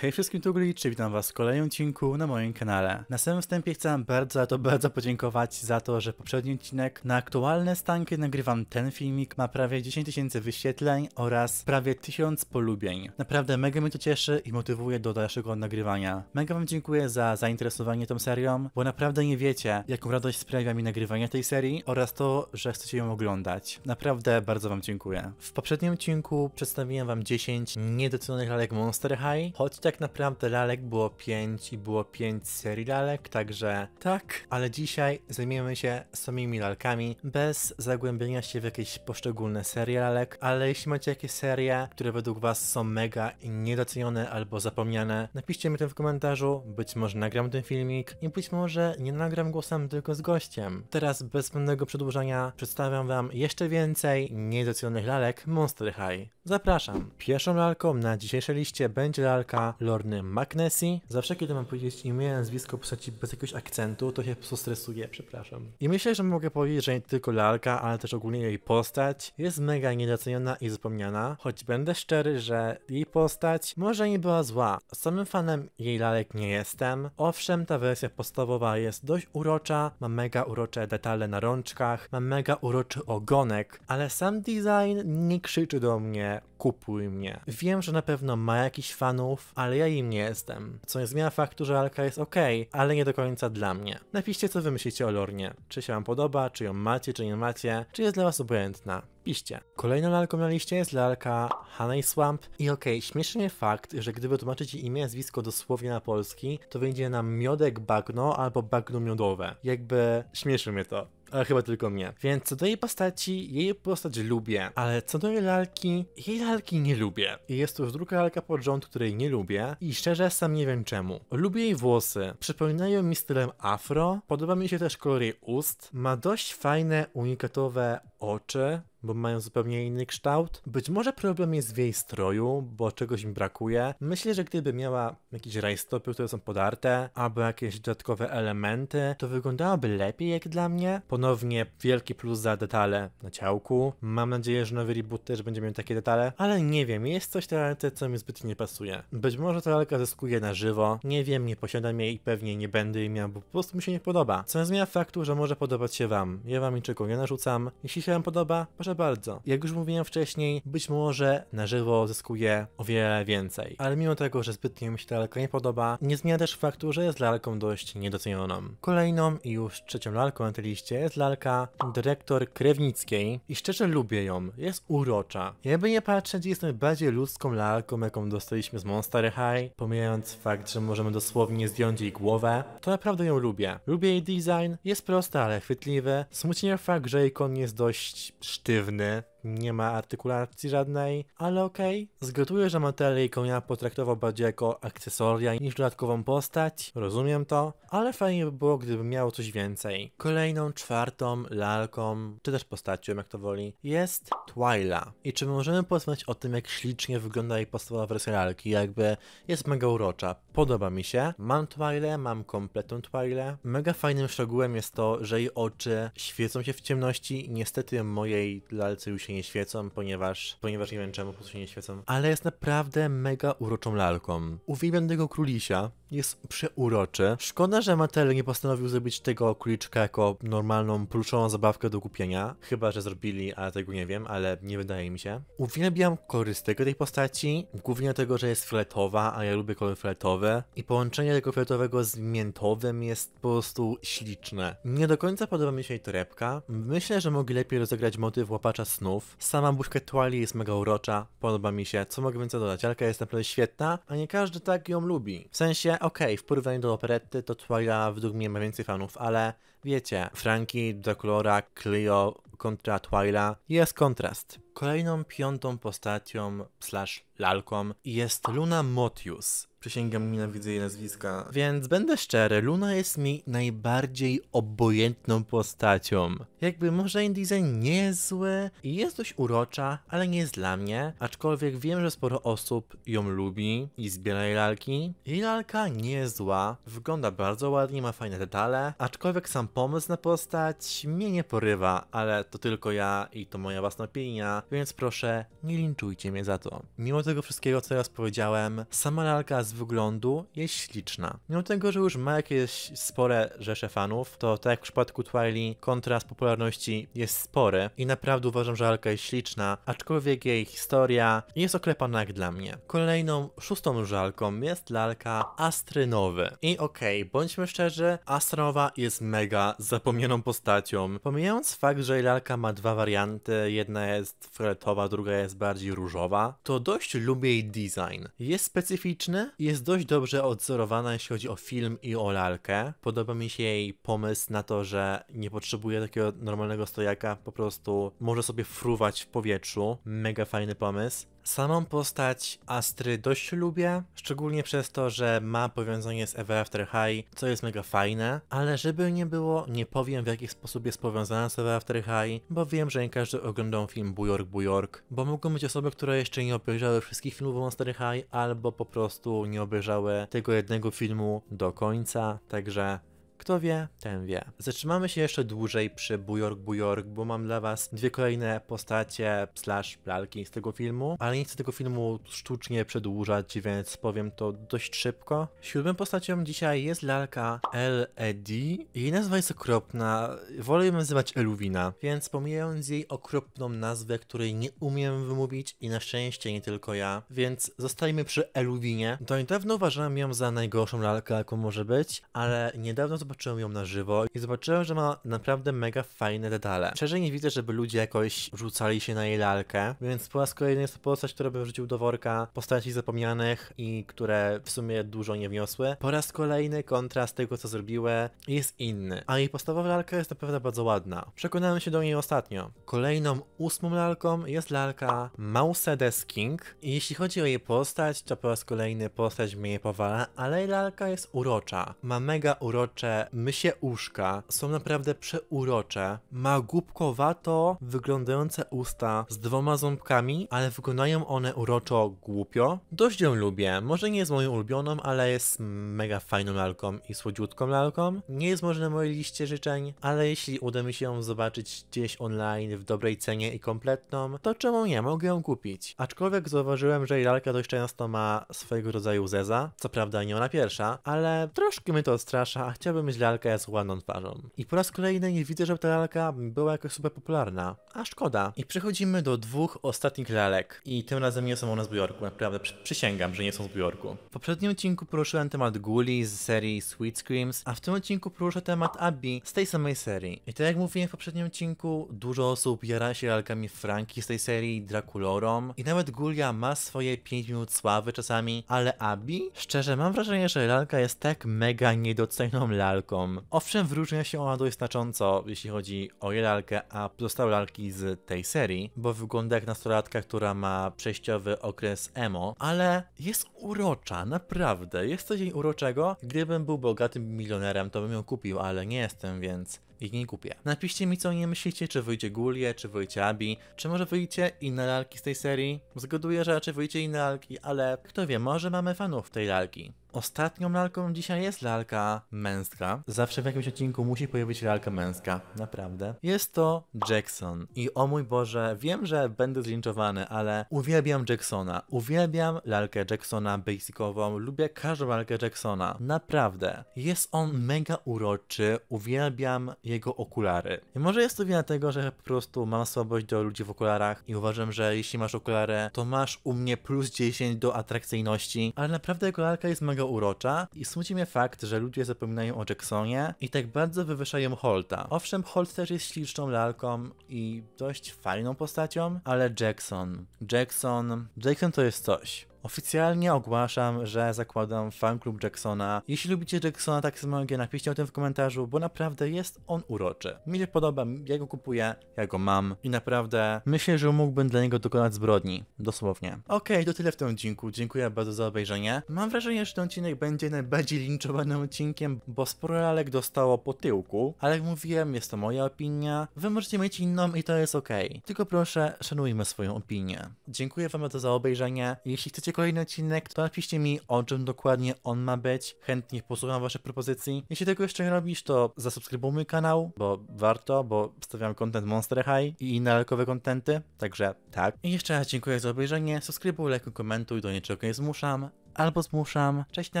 Hej wszystkim, tu Gliczy, witam was w kolejnym odcinku na moim kanale. Na samym wstępie chcę bardzo, to bardzo podziękować za to, że poprzedni odcinek na aktualne stanki nagrywam ten filmik, ma prawie 10 tysięcy wyświetleń oraz prawie 1000 polubień. Naprawdę mega mnie to cieszy i motywuje do dalszego nagrywania. Mega wam dziękuję za zainteresowanie tą serią, bo naprawdę nie wiecie, jaką radość sprawia mi nagrywanie tej serii oraz to, że chcecie ją oglądać. Naprawdę bardzo wam dziękuję. W poprzednim odcinku przedstawiłem wam 10 niedocenionych lalek Monster High, choć tak naprawdę lalek było 5 i było 5 serii lalek, także tak, ale dzisiaj zajmiemy się samymi lalkami, bez zagłębienia się w jakieś poszczególne serie lalek, ale jeśli macie jakieś serie, które według was są mega i niedocenione albo zapomniane, napiszcie mi to w komentarzu, być może nagram ten filmik i być może nie nagram głosem, tylko z gościem. Teraz bez zbędnego przedłużania przedstawiam wam jeszcze więcej niedocenionych lalek Monster High. Zapraszam. Pierwszą lalką na dzisiejszej liście będzie lalka Lorny Magnesi. Zawsze kiedy mam powiedzieć imię, nazwisko postaci bez jakiegoś akcentu, to się po prostu stresuję, przepraszam. I myślę, że mogę powiedzieć, że nie tylko lalka, ale też ogólnie jej postać jest mega niedoceniona i zapomniana, choć będę szczery, że jej postać może nie była zła. Samym fanem jej lalek nie jestem. Owszem, ta wersja podstawowa jest dość urocza, ma mega urocze detale na rączkach, ma mega uroczy ogonek, ale sam design nie krzyczy do mnie kupuj mnie. Wiem, że na pewno ma jakiś fanów, ale ja im nie jestem. Co nie zmienia faktu, że Alka jest ok, ale nie do końca dla mnie. Napiszcie, co wy myślicie o Lornie. Czy się wam podoba, czy ją macie, czy nie macie, czy jest dla was obojętna. Piszcie. Kolejną lalką na liście jest lalka Honey Swamp. I okej, okay, śmieszy mnie fakt, że gdyby tłumaczyć imię, nazwisko dosłownie na polski, to wyjdzie nam miodek bagno albo bagno miodowe. Jakby śmieszy mnie to ale chyba tylko mnie. Więc co do jej postaci, jej postać lubię, ale co do jej lalki, jej lalki nie lubię. I jest to już druga lalka pod rząd, której nie lubię i szczerze sam nie wiem czemu. Lubię jej włosy, przypominają mi stylem afro, podoba mi się też kolor jej ust, ma dość fajne, unikatowe oczy, bo mają zupełnie inny kształt. Być może problem jest w jej stroju, bo czegoś mi brakuje. Myślę, że gdyby miała jakieś rajstopy, które są podarte, albo jakieś dodatkowe elementy, to wyglądałaby lepiej jak dla mnie. Ponownie wielki plus za detale na ciałku. Mam nadzieję, że nowy reboot też będzie miał takie detale, ale nie wiem, jest coś w tej co mi zbyt nie pasuje. Być może ta lalka zyskuje na żywo, nie wiem, nie posiadam jej i pewnie nie będę jej miał, bo po prostu mi się nie podoba. Co nie zmienia faktu, że może podobać się wam. Ja wam niczego nie narzucam. Jeśli się wam podoba, proszę bardzo. Jak już mówiłem wcześniej, być może na żywo zyskuje o wiele więcej. Ale mimo tego, że zbytnio mi się ta lalka nie podoba, nie zmienia też faktu, że jest lalką dość niedocenioną. Kolejną i już trzecią lalką na tej liście jest lalka dyrektor Krewnickiej i szczerze lubię ją, jest urocza. Jakby nie patrzeć, jest najbardziej ludzką lalką, jaką dostaliśmy z Monster High, pomijając fakt, że możemy dosłownie zdjąć jej głowę, to naprawdę ją lubię. Lubię jej design, jest prosty, ale chwytliwy. Smutnie fakt, że ikon jest dość sztywny pozytywny nie ma artykulacji żadnej, ale okej. Okay. Zgaduję, że Mattel konia potraktował bardziej jako akcesoria niż dodatkową postać, rozumiem to, ale fajnie by było, gdyby miało coś więcej. Kolejną, czwartą lalką, czy też postacią, jak to woli, jest Twyla. I czy możemy poznać o tym, jak ślicznie wygląda jej podstawowa wersja lalki, jakby jest mega urocza. Podoba mi się. Mam Twilę, mam kompletną Twilę. Mega fajnym szczegółem jest to, że jej oczy świecą się w ciemności. Niestety mojej lalce już się nie świecą, ponieważ, ponieważ nie wiem czemu, po prostu się nie świecą. Ale jest naprawdę mega uroczą lalką. Uwielbiam tego królisia, jest przeuroczy. Szkoda, że Mattel nie postanowił zrobić tego króliczka jako normalną, pluszową zabawkę do kupienia. Chyba, że zrobili, a tego nie wiem, ale nie wydaje mi się. Uwielbiam korystykę tej postaci, głównie tego, że jest fioletowa, a ja lubię kolory fletowe. I połączenie tego fioletowego z miętowym jest po prostu śliczne. Nie do końca podoba mi się jej torebka. Myślę, że mogli lepiej rozegrać motyw łapacza snu, Sama Buźka Twali jest mega urocza, podoba mi się, co mogę więcej dodać, Alka jest naprawdę świetna, a nie każdy tak ją lubi. W sensie, okej, okay, w porównaniu do operety to Twila według mnie ma więcej fanów, ale wiecie, Frankie, Draculora, Clio kontra Twila jest kontrast. Kolejną piątą postacią slash lalką jest Luna Motius. Przysięgam, nienawidzę jej nazwiska. Więc będę szczery, Luna jest mi najbardziej obojętną postacią. Jakby może InDesign nie jest zły i jest dość urocza, ale nie jest dla mnie, aczkolwiek wiem, że sporo osób ją lubi i zbiera jej lalki. Jej lalka nie jest zła, wygląda bardzo ładnie, ma fajne detale, aczkolwiek sam pomysł na postać mnie nie porywa, ale to tylko ja i to moja własna opinia, więc proszę nie linczujcie mnie za to. Mimo tego wszystkiego, co teraz powiedziałem, sama lalka z wyglądu jest śliczna. Mimo tego, że już ma jakieś spore rzesze fanów, to tak jak w przypadku Twiley, kontrast popularności jest spory i naprawdę uważam, że Alka jest śliczna, aczkolwiek jej historia jest oklepana jak dla mnie. Kolejną, szóstą żalką jest lalka Astrynowy. I okej, okay, bądźmy szczerzy, Astrynowa jest mega zapomnianą postacią. Pomijając fakt, że jej lalka ma dwa warianty, jedna jest fioletowa, druga jest bardziej różowa, to dość lubię jej design. Jest specyficzny, jest dość dobrze odzorowana, jeśli chodzi o film i o lalkę. Podoba mi się jej pomysł na to, że nie potrzebuje takiego normalnego stojaka, po prostu może sobie fruwać w powietrzu. Mega fajny pomysł. Samą postać Astry dość lubię, szczególnie przez to, że ma powiązanie z Ever After High, co jest mega fajne, ale żeby nie było, nie powiem w jaki sposób jest powiązana z Ever After High, bo wiem, że nie każdy oglądał film Bujork Bujork, bo mogą być osoby, które jeszcze nie obejrzały wszystkich filmów Monster High, albo po prostu nie obejrzały tego jednego filmu do końca, także kto wie, ten wie. Zatrzymamy się jeszcze dłużej przy Bujork Bujork, bo mam dla was dwie kolejne postacie slash lalki z tego filmu, ale nie chcę tego filmu sztucznie przedłużać, więc powiem to dość szybko. Siódmym postacią dzisiaj jest lalka LED. Jej nazwa jest okropna, wolę ją nazywać Eluwina, więc pomijając jej okropną nazwę, której nie umiem wymówić i na szczęście nie tylko ja, więc zostajmy przy Eluwinie. Do niedawno uważałem ją za najgorszą lalkę, jaką może być, ale niedawno zobaczyłem zobaczyłem ją na żywo i zobaczyłem, że ma naprawdę mega fajne detale. Szczerze nie widzę, żeby ludzie jakoś rzucali się na jej lalkę, więc po raz kolejny jest to postać, która bym wrzucił do worka postaci zapomnianych i które w sumie dużo nie wniosły. Po raz kolejny kontrast tego, co zrobiły jest inny, a jej podstawowa lalka jest naprawdę bardzo ładna. Przekonałem się do niej ostatnio. Kolejną ósmą lalką jest lalka Mouse King i jeśli chodzi o jej postać, to po raz kolejny postać mnie powala, ale lalka jest urocza. Ma mega urocze my mysie uszka są naprawdę przeurocze. Ma głupkowato wyglądające usta z dwoma ząbkami, ale wyglądają one uroczo głupio. Dość ją lubię. Może nie jest moją ulubioną, ale jest mega fajną lalką i słodziutką lalką. Nie jest może na mojej liście życzeń, ale jeśli uda mi się ją zobaczyć gdzieś online w dobrej cenie i kompletną, to czemu nie? Mogę ją kupić. Aczkolwiek zauważyłem, że jej lalka dość często ma swojego rodzaju zeza. Co prawda nie ona pierwsza, ale troszkę mnie to odstrasza, a chciałbym mieć lalka z ładną twarzą. I po raz kolejny nie widzę, żeby ta lalka była jakoś super popularna. A szkoda. I przechodzimy do dwóch ostatnich lalek. I tym razem nie są one z Bjorku, naprawdę. Przysięgam, że nie są z Bjorku. W poprzednim odcinku poruszyłem temat Guli z serii Sweet Screams, a w tym odcinku poruszę temat Abby z tej samej serii. I tak jak mówiłem w poprzednim odcinku, dużo osób jara się lalkami Franki z tej serii, Draculorą i nawet Gulia ma swoje 5 minut sławy czasami, ale Abby? Szczerze mam wrażenie, że lalka jest tak mega niedocenią lalką, lalką. Owszem, wyróżnia się ona dość znacząco, jeśli chodzi o jej lalkę, a pozostałe lalki z tej serii, bo wygląda jak nastolatka, która ma przejściowy okres emo, ale jest urocza, naprawdę. Jest coś dzień uroczego. Gdybym był bogatym milionerem, to bym ją kupił, ale nie jestem, więc ich nie kupię. Napiszcie mi co nie myślicie, czy wyjdzie Gulie, czy wyjdzie Abi, czy może wyjdzie inne lalki z tej serii? Zgaduję, że raczej wyjdzie inne lalki, ale kto wie, może mamy fanów tej lalki. Ostatnią lalką dzisiaj jest lalka męska. Zawsze w jakimś odcinku musi pojawić się lalka męska, naprawdę. Jest to Jackson. I o mój Boże, wiem, że będę zlinczowany, ale uwielbiam Jacksona. Uwielbiam lalkę Jacksona basicową, lubię każdą lalkę Jacksona. Naprawdę. Jest on mega uroczy, uwielbiam jego okulary. I może jest to wina tego, że po prostu mam słabość do ludzi w okularach i uważam, że jeśli masz okulary, to masz u mnie plus 10 do atrakcyjności, ale naprawdę jego lalka jest mega urocza i smuci mnie fakt, że ludzie zapominają o Jacksonie i tak bardzo wywyższają Holta. Owszem, Holt też jest śliczną lalką i dość fajną postacią, ale Jackson, Jackson, Jackson to jest coś. Oficjalnie ogłaszam, że zakładam fanklub Jacksona. Jeśli lubicie Jacksona tak samo jak ja, napiszcie o tym w komentarzu, bo naprawdę jest on uroczy. Mi się podoba, ja go kupuję, ja go mam i naprawdę myślę, że mógłbym dla niego dokonać zbrodni. Dosłownie. Okej, okay, to tyle w tym odcinku. Dziękuję bardzo za obejrzenie. Mam wrażenie, że ten odcinek będzie najbardziej linczowanym odcinkiem, bo sporo lalek dostało po tyłku, ale jak mówiłem, jest to moja opinia. Wy możecie mieć inną i to jest okej. Okay. Tylko proszę, szanujmy swoją opinię. Dziękuję wam bardzo za obejrzenie. Jeśli chcecie chcecie kolejny odcinek, to napiszcie mi o czym dokładnie on ma być. Chętnie posłucham waszych propozycji. Jeśli tego jeszcze nie robisz, to zasubskrybuj mój kanał, bo warto, bo stawiam content Monster High i inne lajkowe kontenty, także tak. I jeszcze raz dziękuję za obejrzenie, subskrybuj, lekko komentuj, do niczego nie zmuszam albo zmuszam. Cześć na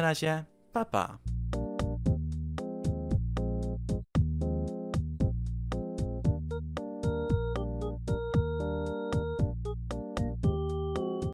razie, pa pa!